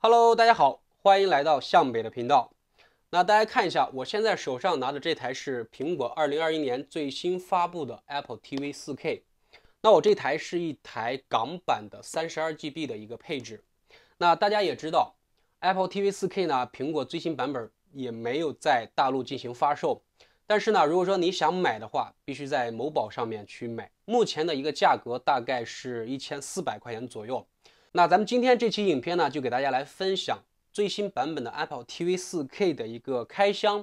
Hello，大家好，欢迎来到向北的频道。那大家看一下，我现在手上拿的这台是苹果二零二一年最新发布的 Apple TV 4K。那我这台是一台港版的三十二 GB 的一个配置。那大家也知道，Apple TV 4K 呢，苹果最新版本也没有在大陆进行发售。但是呢，如果说你想买的话，必须在某宝上面去买。目前的一个价格大概是一千四百块钱左右。那咱们今天这期影片呢，就给大家来分享最新版本的 Apple TV 4K 的一个开箱，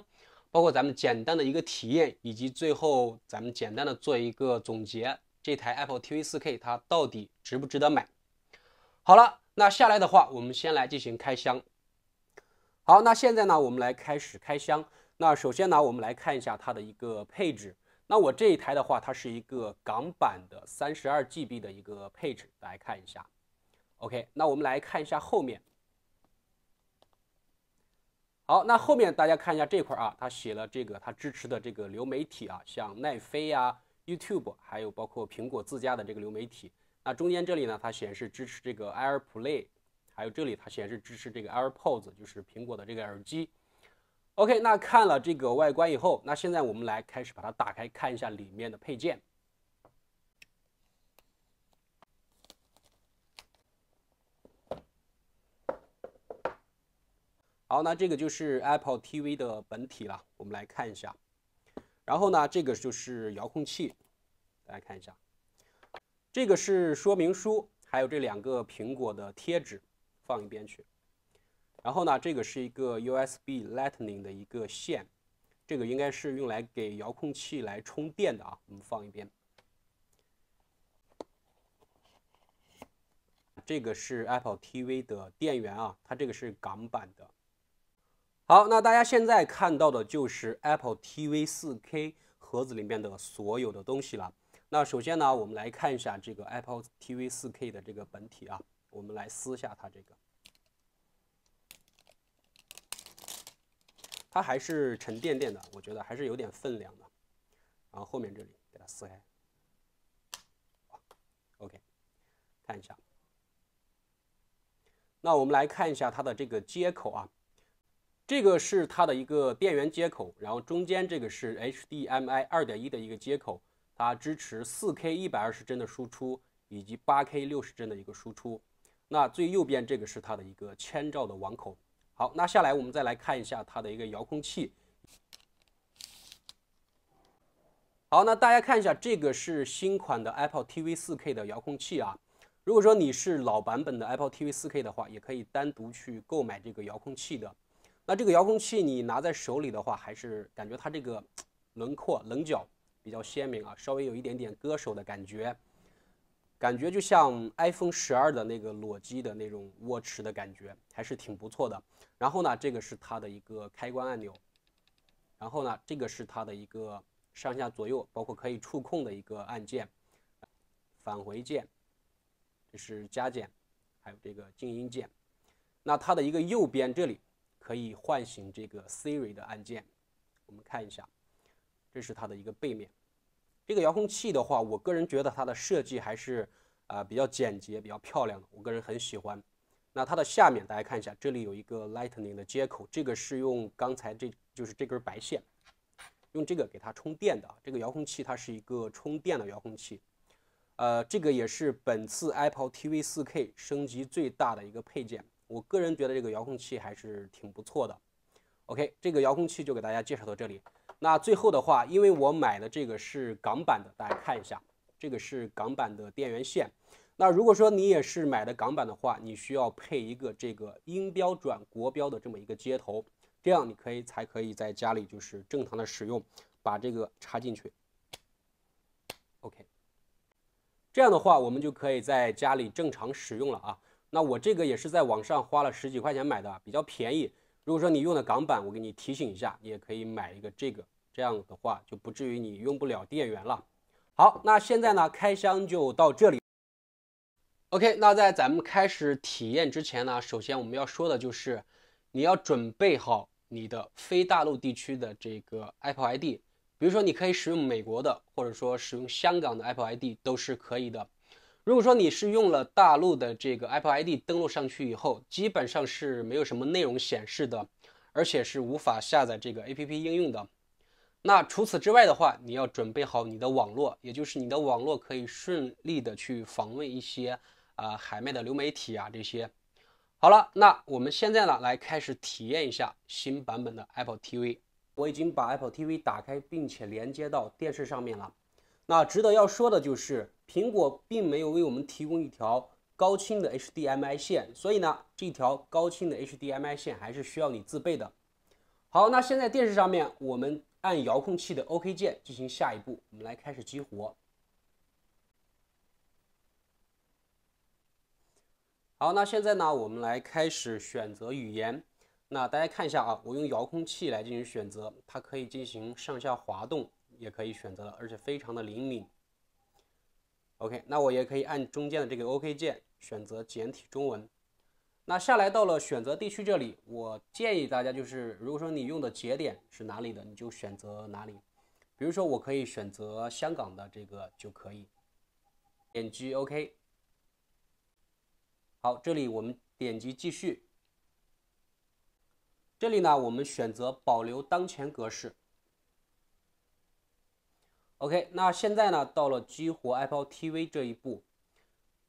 包括咱们简单的一个体验，以及最后咱们简单的做一个总结。这台 Apple TV 4K 它到底值不值得买？好了，那下来的话，我们先来进行开箱。好，那现在呢，我们来开始开箱。那首先呢，我们来看一下它的一个配置。那我这一台的话，它是一个港版的三十二 GB 的一个配置，大家看一下。OK，那我们来看一下后面。好，那后面大家看一下这块啊，它写了这个它支持的这个流媒体啊，像奈飞啊、YouTube，还有包括苹果自家的这个流媒体。那中间这里呢，它显示支持这个 AirPlay，还有这里它显示支持这个 AirPods，就是苹果的这个耳机。OK，那看了这个外观以后，那现在我们来开始把它打开看一下里面的配件。好，那这个就是 Apple TV 的本体了，我们来看一下。然后呢，这个就是遥控器，大家看一下。这个是说明书，还有这两个苹果的贴纸，放一边去。然后呢，这个是一个 USB Lightning 的一个线，这个应该是用来给遥控器来充电的啊，我们放一边。这个是 Apple TV 的电源啊，它这个是港版的。好，那大家现在看到的就是 Apple TV 4K 盒子里面的所有的东西了。那首先呢，我们来看一下这个 Apple TV 4K 的这个本体啊，我们来撕下它这个，它还是沉甸甸的，我觉得还是有点分量的。然后后面这里给它撕开，OK，看一下。那我们来看一下它的这个接口啊。这个是它的一个电源接口，然后中间这个是 HDMI 二点一的一个接口，它支持四 K 一百二十帧的输出以及八 K 六十帧的一个输出。那最右边这个是它的一个千兆的网口。好，那下来我们再来看一下它的一个遥控器。好，那大家看一下，这个是新款的 Apple TV 四 K 的遥控器啊。如果说你是老版本的 Apple TV 四 K 的话，也可以单独去购买这个遥控器的。那这个遥控器你拿在手里的话，还是感觉它这个轮廓棱角比较鲜明啊，稍微有一点点割手的感觉，感觉就像 iPhone 十二的那个裸机的那种握持的感觉，还是挺不错的。然后呢，这个是它的一个开关按钮，然后呢，这个是它的一个上下左右，包括可以触控的一个按键，返回键，这是加减，还有这个静音键。那它的一个右边这里。可以唤醒这个 Siri 的按键，我们看一下，这是它的一个背面。这个遥控器的话，我个人觉得它的设计还是啊比较简洁、比较漂亮的，我个人很喜欢。那它的下面，大家看一下，这里有一个 Lightning 的接口，这个是用刚才这就是这根白线，用这个给它充电的。这个遥控器它是一个充电的遥控器，呃，这个也是本次 Apple TV 4K 升级最大的一个配件。我个人觉得这个遥控器还是挺不错的。OK，这个遥控器就给大家介绍到这里。那最后的话，因为我买的这个是港版的，大家看一下，这个是港版的电源线。那如果说你也是买的港版的话，你需要配一个这个音标转国标的这么一个接头，这样你可以才可以在家里就是正常的使用，把这个插进去。OK，这样的话我们就可以在家里正常使用了啊。那我这个也是在网上花了十几块钱买的，比较便宜。如果说你用的港版，我给你提醒一下，也可以买一个这个，这样的话就不至于你用不了电源了。好，那现在呢，开箱就到这里。OK，那在咱们开始体验之前呢，首先我们要说的就是，你要准备好你的非大陆地区的这个 Apple ID，比如说你可以使用美国的，或者说使用香港的 Apple ID 都是可以的。如果说你是用了大陆的这个 Apple ID 登录上去以后，基本上是没有什么内容显示的，而且是无法下载这个 A P P 应用的。那除此之外的话，你要准备好你的网络，也就是你的网络可以顺利的去访问一些啊海外的流媒体啊这些。好了，那我们现在呢来开始体验一下新版本的 Apple TV。我已经把 Apple TV 打开并且连接到电视上面了。那值得要说的就是。苹果并没有为我们提供一条高清的 HDMI 线，所以呢，这条高清的 HDMI 线还是需要你自备的。好，那现在电视上面，我们按遥控器的 OK 键进行下一步，我们来开始激活。好，那现在呢，我们来开始选择语言。那大家看一下啊，我用遥控器来进行选择，它可以进行上下滑动，也可以选择了，而且非常的灵敏。OK，那我也可以按中间的这个 OK 键选择简体中文。那下来到了选择地区这里，我建议大家就是，如果说你用的节点是哪里的，你就选择哪里。比如说，我可以选择香港的这个就可以，点击 OK。好，这里我们点击继续。这里呢，我们选择保留当前格式。OK，那现在呢到了激活 Apple TV 这一步，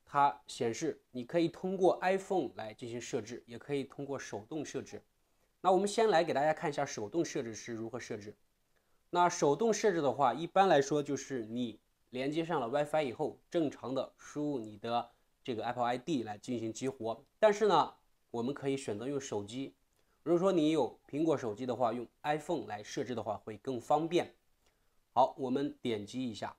它显示你可以通过 iPhone 来进行设置，也可以通过手动设置。那我们先来给大家看一下手动设置是如何设置。那手动设置的话，一般来说就是你连接上了 WiFi 以后，正常的输入你的这个 Apple ID 来进行激活。但是呢，我们可以选择用手机，如果说你有苹果手机的话，用 iPhone 来设置的话会更方便。好，我们点击一下。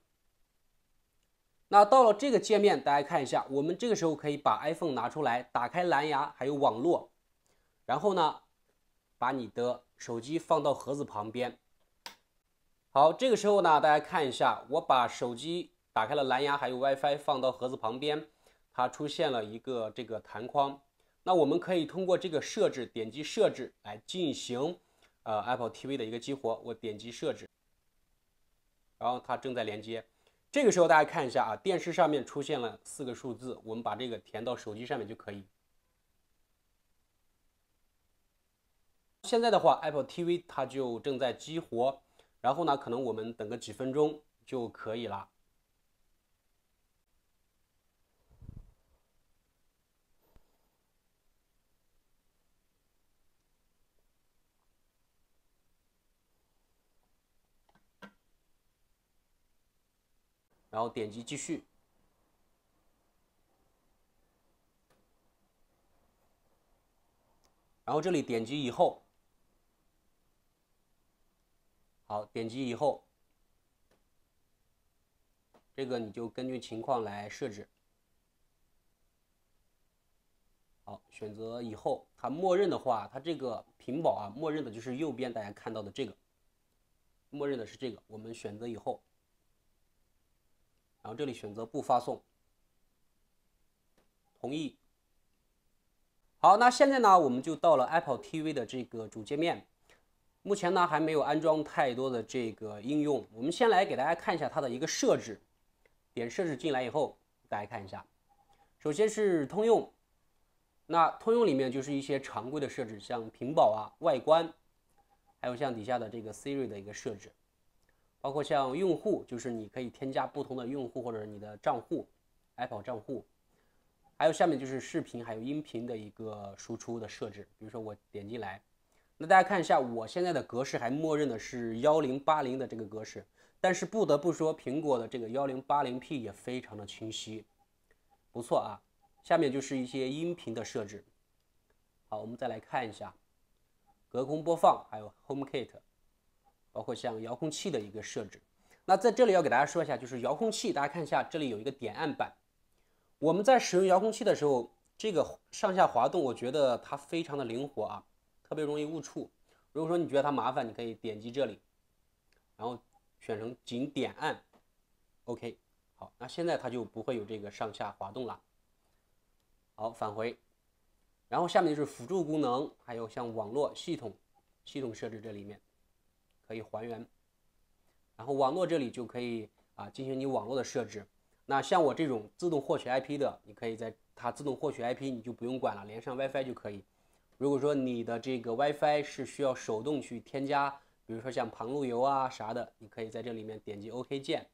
那到了这个界面，大家看一下，我们这个时候可以把 iPhone 拿出来，打开蓝牙还有网络，然后呢，把你的手机放到盒子旁边。好，这个时候呢，大家看一下，我把手机打开了蓝牙还有 WiFi，放到盒子旁边，它出现了一个这个弹框。那我们可以通过这个设置，点击设置来进行呃 Apple TV 的一个激活。我点击设置。然后它正在连接，这个时候大家看一下啊，电视上面出现了四个数字，我们把这个填到手机上面就可以。现在的话，Apple TV 它就正在激活，然后呢，可能我们等个几分钟就可以了。然后点击继续，然后这里点击以后，好，点击以后，这个你就根据情况来设置。好，选择以后，它默认的话，它这个屏保啊，默认的就是右边大家看到的这个，默认的是这个，我们选择以后。然后这里选择不发送，同意。好，那现在呢，我们就到了 Apple TV 的这个主界面。目前呢，还没有安装太多的这个应用。我们先来给大家看一下它的一个设置。点设置进来以后，大家看一下，首先是通用。那通用里面就是一些常规的设置，像屏保啊、外观，还有像底下的这个 Siri 的一个设置。包括像用户，就是你可以添加不同的用户或者你的账户，Apple 账户，还有下面就是视频还有音频的一个输出的设置。比如说我点进来，那大家看一下我现在的格式还默认的是1080的这个格式，但是不得不说苹果的这个 1080P 也非常的清晰，不错啊。下面就是一些音频的设置。好，我们再来看一下隔空播放还有 HomeKit。包括像遥控器的一个设置，那在这里要给大家说一下，就是遥控器，大家看一下这里有一个点按板。我们在使用遥控器的时候，这个上下滑动，我觉得它非常的灵活啊，特别容易误触。如果说你觉得它麻烦，你可以点击这里，然后选成仅点按，OK。好，那现在它就不会有这个上下滑动了。好，返回，然后下面就是辅助功能，还有像网络、系统、系统设置这里面。可以还原，然后网络这里就可以啊进行你网络的设置。那像我这种自动获取 IP 的，你可以在它自动获取 IP，你就不用管了，连上 WiFi 就可以。如果说你的这个 WiFi 是需要手动去添加，比如说像旁路由啊啥的，你可以在这里面点击 OK 键，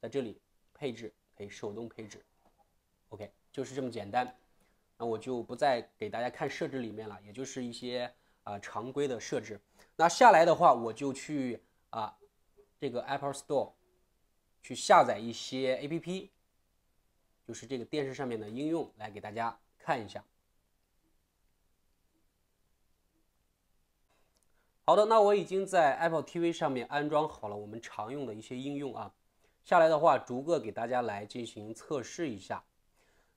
在这里配置可以手动配置。OK，就是这么简单。那我就不再给大家看设置里面了，也就是一些啊常规的设置。那下来的话，我就去啊，这个 Apple Store 去下载一些 A P P，就是这个电视上面的应用，来给大家看一下。好的，那我已经在 Apple T V 上面安装好了我们常用的一些应用啊。下来的话，逐个给大家来进行测试一下。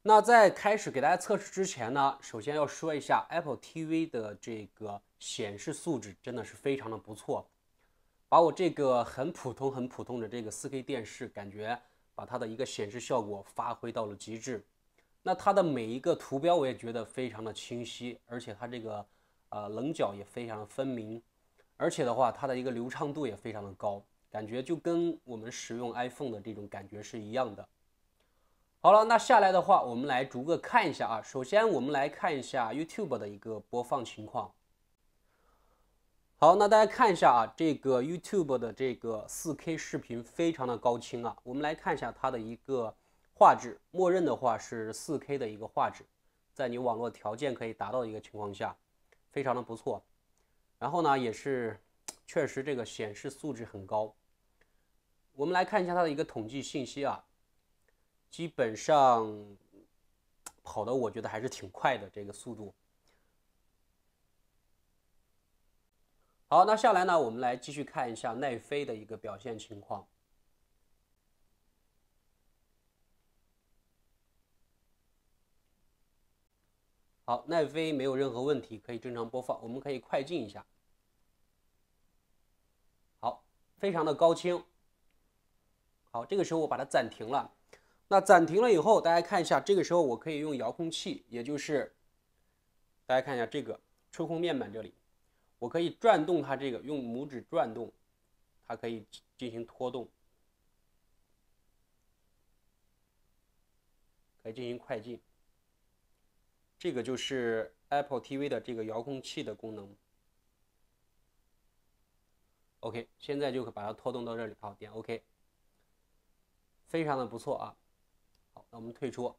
那在开始给大家测试之前呢，首先要说一下 Apple TV 的这个显示素质真的是非常的不错，把我这个很普通很普通的这个 4K 电视，感觉把它的一个显示效果发挥到了极致。那它的每一个图标我也觉得非常的清晰，而且它这个，呃，棱角也非常的分明，而且的话，它的一个流畅度也非常的高，感觉就跟我们使用 iPhone 的这种感觉是一样的。好了，那下来的话，我们来逐个看一下啊。首先，我们来看一下 YouTube 的一个播放情况。好，那大家看一下啊，这个 YouTube 的这个 4K 视频非常的高清啊。我们来看一下它的一个画质，默认的话是 4K 的一个画质，在你网络条件可以达到的一个情况下，非常的不错。然后呢，也是确实这个显示素质很高。我们来看一下它的一个统计信息啊。基本上跑的我觉得还是挺快的，这个速度。好，那下来呢，我们来继续看一下奈飞的一个表现情况。好，奈飞没有任何问题，可以正常播放，我们可以快进一下。好，非常的高清。好，这个时候我把它暂停了。那暂停了以后，大家看一下，这个时候我可以用遥控器，也就是大家看一下这个触控面板这里，我可以转动它，这个用拇指转动，它可以进行拖动，可以进行快进。这个就是 Apple TV 的这个遥控器的功能。OK，现在就把它拖动到这里，好，点 OK，非常的不错啊。那我们退出。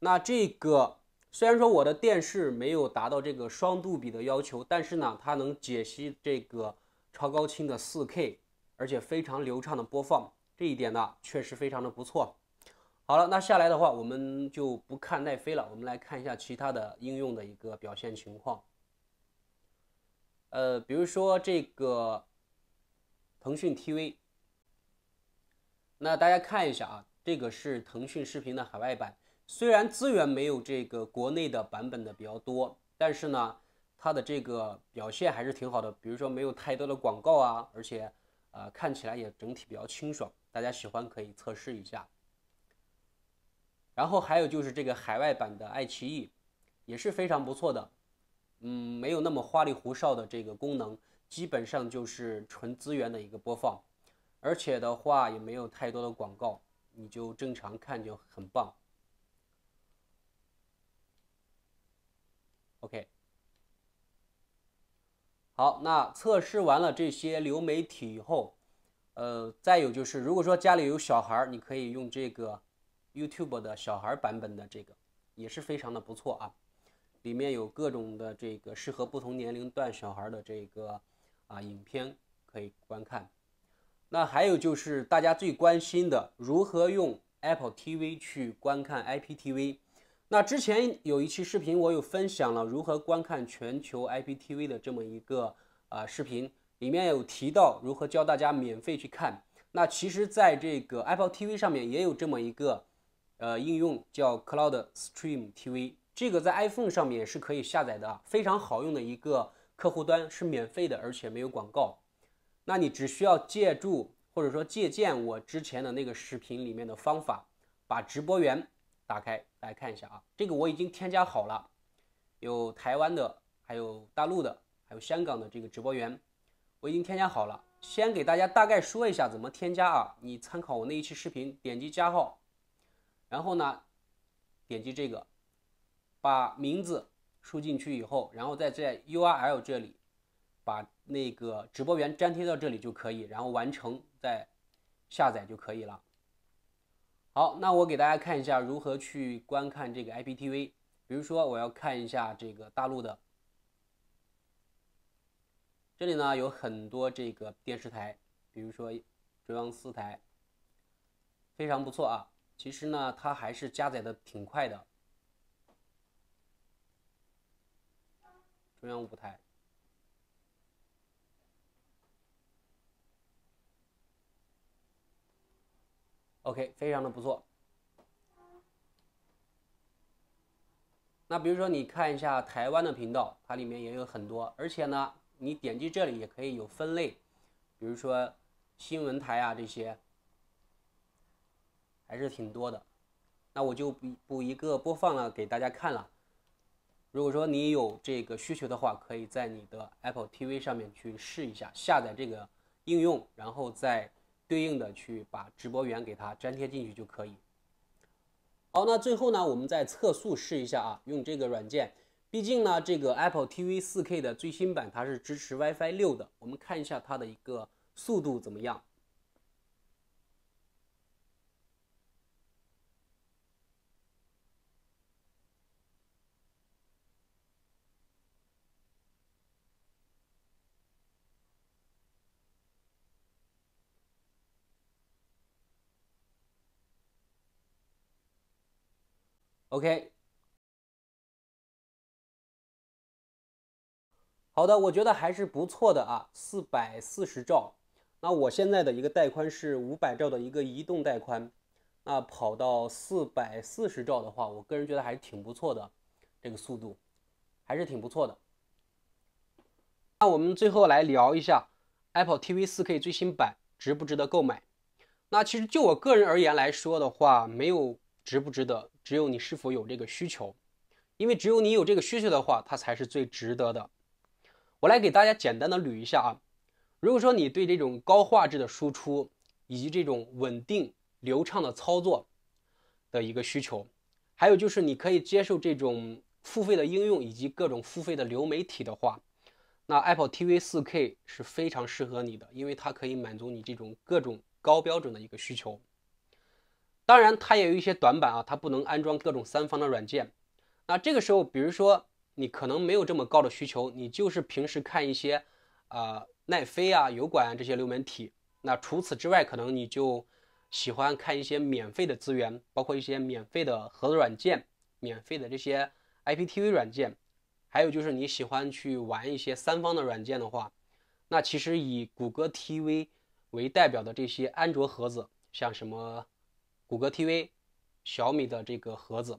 那这个虽然说我的电视没有达到这个双杜比的要求，但是呢，它能解析这个超高清的四 K，而且非常流畅的播放，这一点呢，确实非常的不错。好了，那下来的话，我们就不看奈飞了，我们来看一下其他的应用的一个表现情况。呃，比如说这个腾讯 TV，那大家看一下啊。这个是腾讯视频的海外版，虽然资源没有这个国内的版本的比较多，但是呢，它的这个表现还是挺好的。比如说没有太多的广告啊，而且，呃，看起来也整体比较清爽。大家喜欢可以测试一下。然后还有就是这个海外版的爱奇艺，也是非常不错的。嗯，没有那么花里胡哨的这个功能，基本上就是纯资源的一个播放，而且的话也没有太多的广告。你就正常看就很棒。OK，好，那测试完了这些流媒体以后，呃，再有就是，如果说家里有小孩，你可以用这个 YouTube 的小孩版本的这个，也是非常的不错啊，里面有各种的这个适合不同年龄段小孩的这个啊影片可以观看。那还有就是大家最关心的，如何用 Apple TV 去观看 IPTV？那之前有一期视频，我有分享了如何观看全球 IPTV 的这么一个呃视频，里面有提到如何教大家免费去看。那其实在这个 Apple TV 上面也有这么一个呃应用叫 Cloud Stream TV，这个在 iPhone 上面是可以下载的，非常好用的一个客户端，是免费的，而且没有广告。那你只需要借助或者说借鉴我之前的那个视频里面的方法，把直播源打开，来看一下啊。这个我已经添加好了，有台湾的，还有大陆的，还有香港的这个直播源，我已经添加好了。先给大家大概说一下怎么添加啊。你参考我那一期视频，点击加号，然后呢，点击这个，把名字输进去以后，然后再在 URL 这里。把那个直播源粘贴到这里就可以，然后完成再下载就可以了。好，那我给大家看一下如何去观看这个 IPTV。比如说我要看一下这个大陆的，这里呢有很多这个电视台，比如说中央四台，非常不错啊。其实呢它还是加载的挺快的。中央五台。OK，非常的不错。那比如说，你看一下台湾的频道，它里面也有很多，而且呢，你点击这里也可以有分类，比如说新闻台啊这些，还是挺多的。那我就补补一个播放了给大家看了。如果说你有这个需求的话，可以在你的 Apple TV 上面去试一下，下载这个应用，然后在。对应的去把直播源给它粘贴进去就可以。好，那最后呢，我们再测速试一下啊，用这个软件，毕竟呢，这个 Apple TV 4K 的最新版它是支持 WiFi 6的，我们看一下它的一个速度怎么样。OK，好的，我觉得还是不错的啊，四百四十兆。那我现在的一个带宽是五百兆的一个移动带宽，那跑到四百四十兆的话，我个人觉得还是挺不错的，这个速度还是挺不错的。那我们最后来聊一下 Apple TV 四 K 最新版值不值得购买？那其实就我个人而言来说的话，没有值不值得。只有你是否有这个需求，因为只有你有这个需求的话，它才是最值得的。我来给大家简单的捋一下啊，如果说你对这种高画质的输出以及这种稳定流畅的操作的一个需求，还有就是你可以接受这种付费的应用以及各种付费的流媒体的话，那 Apple TV 4K 是非常适合你的，因为它可以满足你这种各种高标准的一个需求。当然，它也有一些短板啊，它不能安装各种三方的软件。那这个时候，比如说你可能没有这么高的需求，你就是平时看一些，呃，奈飞啊、油管啊这些流媒体。那除此之外，可能你就喜欢看一些免费的资源，包括一些免费的盒子软件、免费的这些 IPTV 软件，还有就是你喜欢去玩一些三方的软件的话，那其实以谷歌 TV 为代表的这些安卓盒子，像什么。谷歌 TV、小米的这个盒子，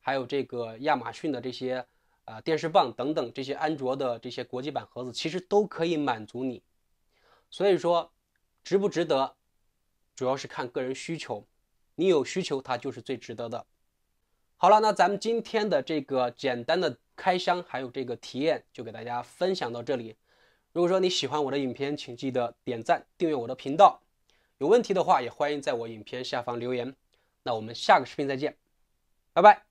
还有这个亚马逊的这些呃电视棒等等这些安卓的这些国际版盒子，其实都可以满足你。所以说，值不值得，主要是看个人需求，你有需求它就是最值得的。好了，那咱们今天的这个简单的开箱还有这个体验就给大家分享到这里。如果说你喜欢我的影片，请记得点赞、订阅我的频道。有问题的话，也欢迎在我影片下方留言。那我们下个视频再见，拜拜。